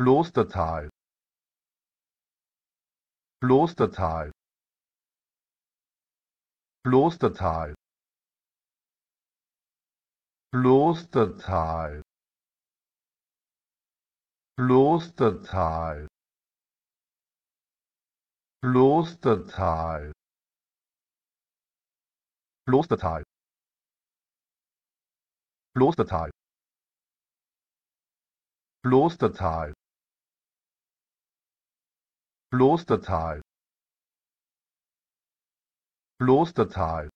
klostertal klostertal klostertal klostertal klostertal klostertal klostertal klostertal klostertal klostertal